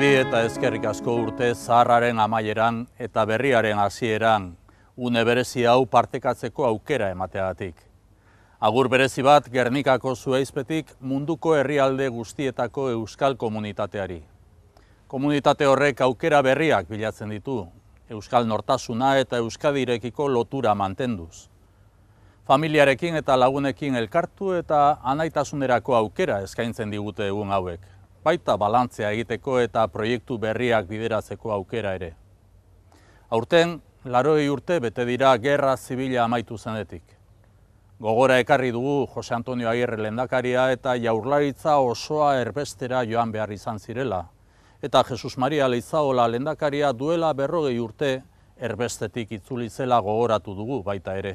eta ezkerrik asko urte zaharraren amaieran eta berriaren hasieran une berezi hau partekatzeko aukera emateagatik. Agur berezi bat Gernikako zuaizpetik munduko herrialde guztietako euskal komunitateari. Komunitate horrek aukera berriak bilatzen ditu, euskal nortasuna eta euskadirekiko lotura mantenduz. Familiarekin eta lagunekin elkartu eta anaitasunerako aukera eskaintzen digute egun hauek baita balantzea egiteko eta proiektu berriak bideratzeko aukera ere. Aurten, laroi urte bete dira gerra zibila amaitu zenetik. Gogora ekarri dugu Jose Antonio Agirre lendakaria eta jaurlaritza osoa erbestera joan behar izan zirela. Eta Jesus Maria Leizaola lendakaria duela berrogei urte erbestetik itzulitzela gogoratu dugu baita ere.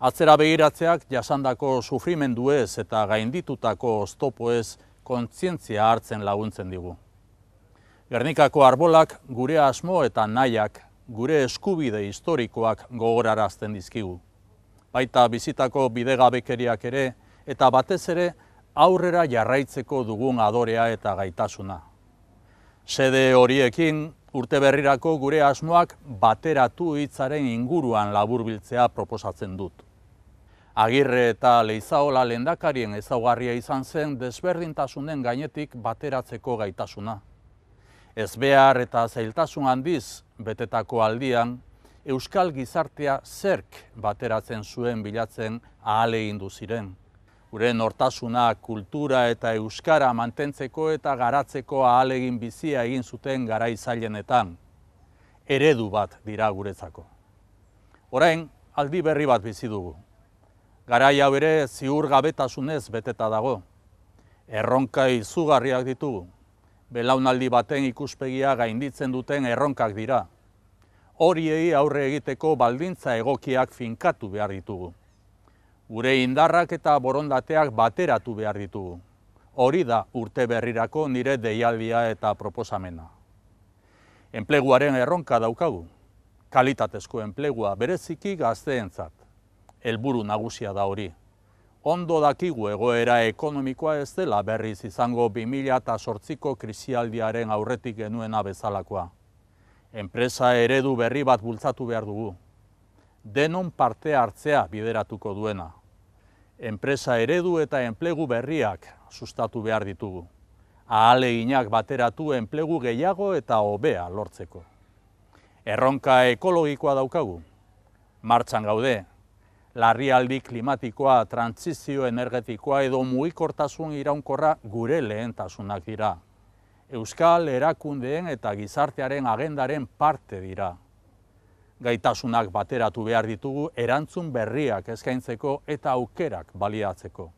Atzera begiratzeak jasandako sufrimenduez eta gainditutako oztopoez kontzientzia hartzen laguntzen digu. Gernikako arbolak gure asmo eta nahiak, gure eskubide historikoak gogorarazten dizkigu. Baita bizitako bidegabekeriak ere eta batez ere aurrera jarraitzeko dugun adorea eta gaitasuna. Sede horiekin, urte berrirako gure asmoak bateratu hitzaren inguruan laburbiltzea proposatzen dut. Agirre eta Leizaola lendakarien ezaugarria izan zen desberdintasunen gainetik bateratzeko gaitasuna. Ez behar eta zailtasun handiz betetako aldian, Euskal gizartea zerk bateratzen zuen bilatzen ahale induziren. Gure nortasuna kultura eta euskara mantentzeko eta garatzeko ahalegin bizia egin zuten gara izailenetan. Eredu bat dira guretzako. Orain, aldi berri bat bizi dugu. Garai hau ere ziur gabetasunez beteta dago. Erronka izugarriak ditugu. Belaunaldi baten ikuspegia gainditzen duten erronkak dira. Horiei aurre egiteko baldintza egokiak finkatu behar ditugu. Gure indarrak eta borondateak bateratu behar ditugu. Hori da urte berrirako nire deialdia eta proposamena. Enpleguaren erronka daukagu. Kalitatezko enplegua bereziki gazteentzat helburu nagusia da hori. Ondo dakigu egoera ekonomikoa ez dela berriz izango 2008ko krisialdiaren aurretik genuena bezalakoa. Enpresa eredu berri bat bultzatu behar dugu. Denon parte hartzea bideratuko duena. Enpresa eredu eta enplegu berriak sustatu behar ditugu. Ahale inak bateratu enplegu gehiago eta hobea lortzeko. Erronka ekologikoa daukagu. Martxan gaude, larrialdi klimatikoa, trantzizio energetikoa edo mugikortasun iraunkorra gure lehentasunak dira. Euskal erakundeen eta gizartearen agendaren parte dira. Gaitasunak bateratu behar ditugu erantzun berriak eskaintzeko eta aukerak baliatzeko.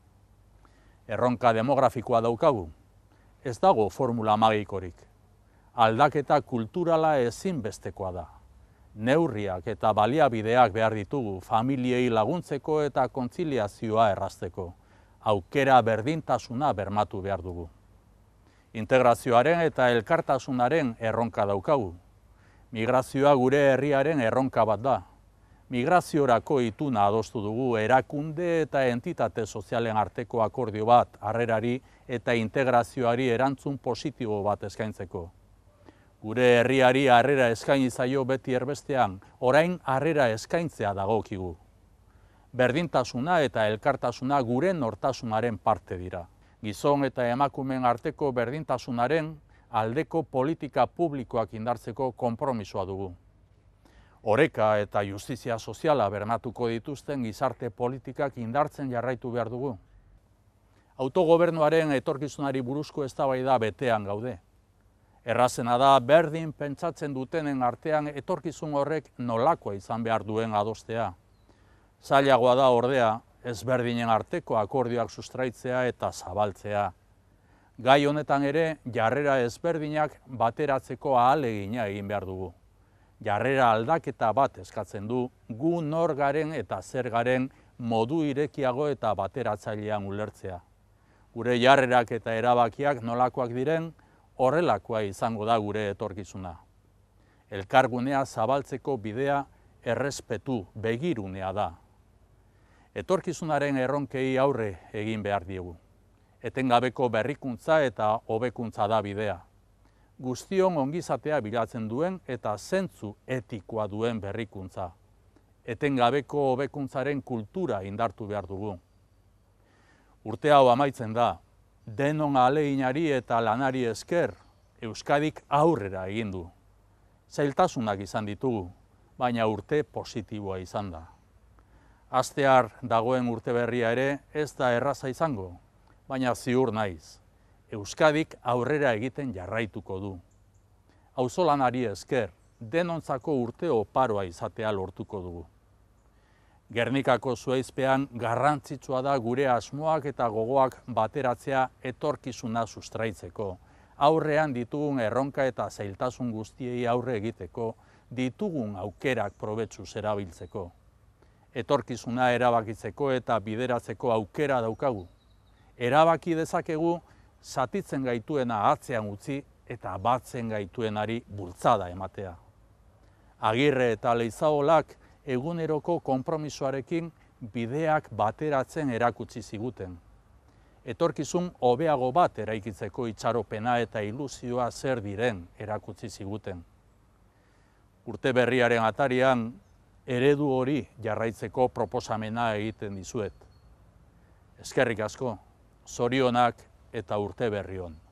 Erronka demografikoa daukagu, ez dago formula magikorik. Aldaketa kulturala ezinbestekoa da neurriak eta baliabideak behar ditugu familiei laguntzeko eta kontziliazioa errazteko. Aukera berdintasuna bermatu behar dugu. Integrazioaren eta elkartasunaren erronka daukagu. Migrazioa gure herriaren erronka bat da. Migraziorako ituna adostu dugu erakunde eta entitate sozialen arteko akordio bat, harrerari eta integrazioari erantzun positibo bat eskaintzeko. Gure herriari harrera eskain zaio beti erbestean, orain harrera eskaintzea dagokigu. Berdintasuna eta elkartasuna gure nortasunaren parte dira. Gizon eta emakumen arteko berdintasunaren aldeko politika publikoak indartzeko konpromisoa dugu. Horeka eta justizia soziala bernatuko dituzten gizarte politikak indartzen jarraitu behar dugu. Autogobernuaren etorkizunari buruzko eztabaida betean gaude. Errazena da berdin pentsatzen dutenen artean etorkizun horrek nolakoa izan behar duen adostea. Zailagoa da ordea, ezberdinen arteko akordioak sustraitzea eta zabaltzea. Gai honetan ere, jarrera ezberdinak bateratzeko ahalegina egin behar dugu. Jarrera aldaketa bat eskatzen du, gu nor garen eta zer garen modu irekiago eta bateratzailean ulertzea. Gure jarrerak eta erabakiak nolakoak diren, horrelakoa izango da gure etorkizuna. Elkargunea zabaltzeko bidea errespetu begirunea da. Etorkizunaren erronkei aurre egin behar diegu. Etengabeko berrikuntza eta hobekuntza da bidea. Guztion ongizatea bilatzen duen eta zentzu etikoa duen berrikuntza. Etengabeko hobekuntzaren kultura indartu behar dugu. Urte hau amaitzen da, denon aleginari eta lanari esker, Euskadik aurrera egin du. Zailtasunak izan ditugu, baina urte positiboa izan da. Astear dagoen urte berria ere ez da erraza izango, baina ziur naiz. Euskadik aurrera egiten jarraituko du. lanari esker, denontzako urte oparoa izatea lortuko dugu. Gernikako zuaizpean garrantzitsua da gure asmoak eta gogoak bateratzea etorkizuna sustraitzeko. Aurrean ditugun erronka eta zailtasun guztiei aurre egiteko, ditugun aukerak probetsu erabiltzeko. Etorkizuna erabakitzeko eta bideratzeko aukera daukagu. Erabaki dezakegu, satitzen gaituena atzean utzi eta batzen gaituenari bultzada ematea. Agirre eta leizaolak, eguneroko konpromisoarekin bideak bateratzen erakutsi ziguten. Etorkizun hobeago bat eraikitzeko itxaropena eta iluzioa zer diren erakutsi ziguten. Urte berriaren atarian, eredu hori jarraitzeko proposamena egiten dizuet. Ezkerrik asko, zorionak eta urte berri